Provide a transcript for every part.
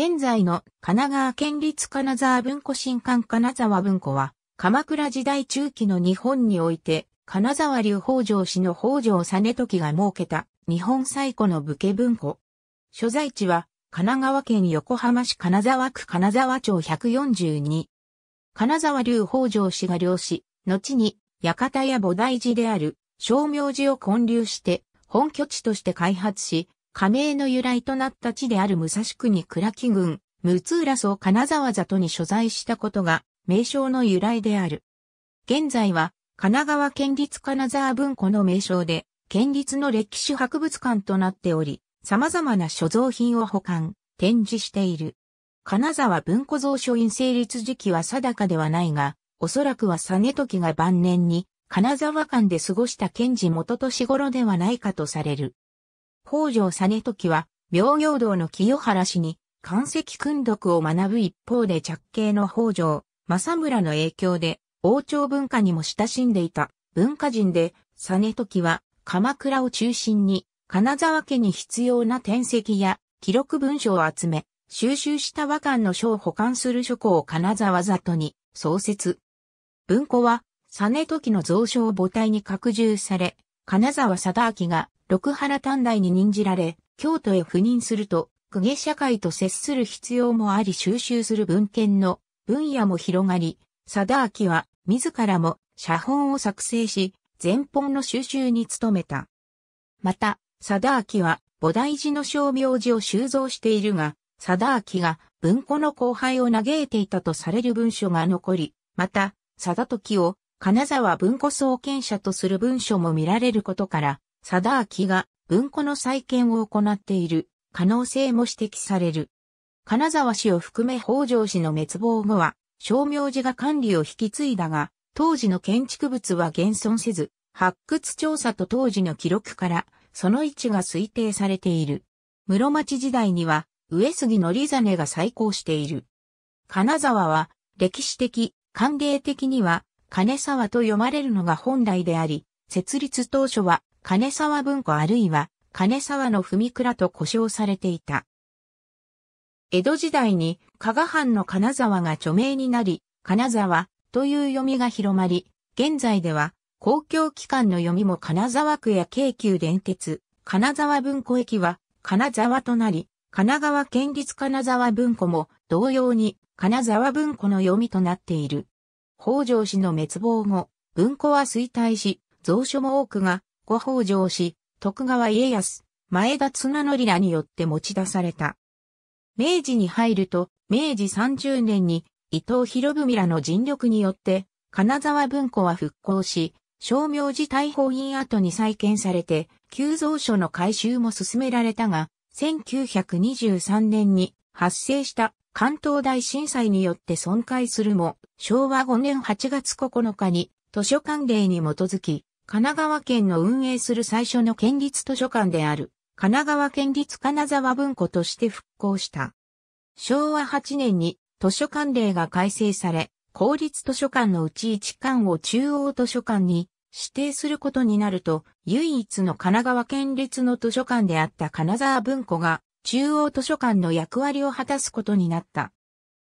現在の神奈川県立金沢文庫新館金沢文庫は、鎌倉時代中期の日本において、金沢流北条氏の北条実時が設けた日本最古の武家文庫。所在地は、神奈川県横浜市金沢区金沢町142。金沢流北条氏が漁師、後に、館や菩提寺である、商名寺を建立して、本拠地として開発し、加盟の由来となった地である武蔵国倉木郡、ムツーラ金沢里に所在したことが名称の由来である。現在は神奈川県立金沢文庫の名称で、県立の歴史博物館となっており、様々な所蔵品を保管、展示している。金沢文庫蔵書院成立時期は定かではないが、おそらくは実時が晩年に金沢間で過ごした賢治元年頃ではないかとされる。北条実時は、明行道の清原氏に、関石訓読を学ぶ一方で着系の北条、政村の影響で、王朝文化にも親しんでいた文化人で、実時は、鎌倉を中心に、金沢家に必要な転籍や記録文書を集め、収集した和漢の書を保管する書庫を金沢里に創設。文庫は、実時の蔵書を母体に拡充され、金沢貞明が六原短大に任じられ、京都へ赴任すると、公家社会と接する必要もあり収集する文献の分野も広がり、貞明は自らも写本を作成し、前本の収集に努めた。また、貞明は菩提寺の小名字を収蔵しているが、貞明が文庫の後輩を嘆いていたとされる文書が残り、また、貞時を金沢文庫創建者とする文書も見られることから、貞明が文庫の再建を行っている可能性も指摘される。金沢氏を含め北条氏の滅亡後は、商名寺が管理を引き継いだが、当時の建築物は現存せず、発掘調査と当時の記録から、その位置が推定されている。室町時代には、上杉の利真が再興している。金沢は、歴史的、歓迎的には、金沢と読まれるのが本来であり、設立当初は金沢文庫あるいは金沢の文倉と呼称されていた。江戸時代に加賀藩の金沢が著名になり、金沢という読みが広まり、現在では公共機関の読みも金沢区や京急電鉄、金沢文庫駅は金沢となり、神奈川県立金沢文庫も同様に金沢文庫の読みとなっている。北条氏の滅亡後、文庫は衰退し、蔵書も多くがご北条氏、徳川家康、前田綱則らによって持ち出された。明治に入ると、明治30年に伊藤博文らの尽力によって、金沢文庫は復興し、商名寺大法院跡に再建されて、急増書の改修も進められたが、1923年に発生した関東大震災によって損壊するも、昭和5年8月9日に図書館令に基づき、神奈川県の運営する最初の県立図書館である、神奈川県立金沢文庫として復興した。昭和8年に図書館令が改正され、公立図書館のうち一館を中央図書館に指定することになると、唯一の神奈川県立の図書館であった金沢文庫が中央図書館の役割を果たすことになった。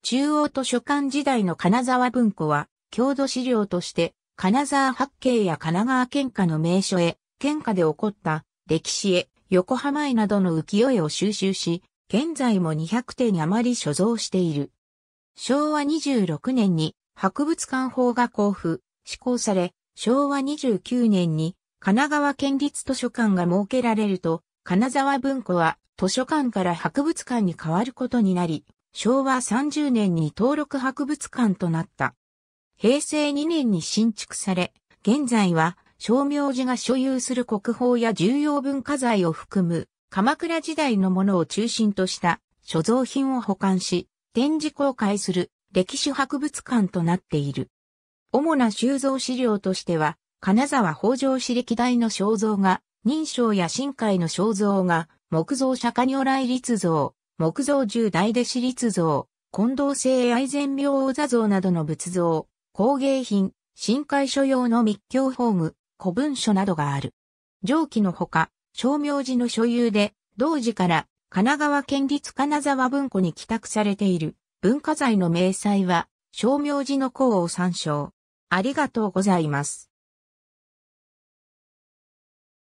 中央図書館時代の金沢文庫は、郷土資料として金沢八景や神奈川県下の名所へ、県下で起こった歴史へ、横浜へなどの浮世絵を収集し、現在も200点余り所蔵している。昭和26年に博物館法が交付、施行され、昭和29年に神奈川県立図書館が設けられると、金沢文庫は図書館から博物館に変わることになり、昭和30年に登録博物館となった。平成2年に新築され、現在は、商明寺が所有する国宝や重要文化財を含む、鎌倉時代のものを中心とした所蔵品を保管し、展示公開する歴史博物館となっている。主な収蔵資料としては、金沢北条史歴代の肖像画、認証や新海の肖像画、木造釈迦如来立像、木造十大弟子立像、近藤聖愛禅明王座像などの仏像、工芸品、深海所用の密教ホーム、古文書などがある。上記のほか、照明寺の所有で、同時から神奈川県立金沢文庫に帰宅されている文化財の明細は、商明寺の項を参照。ありがとうございます。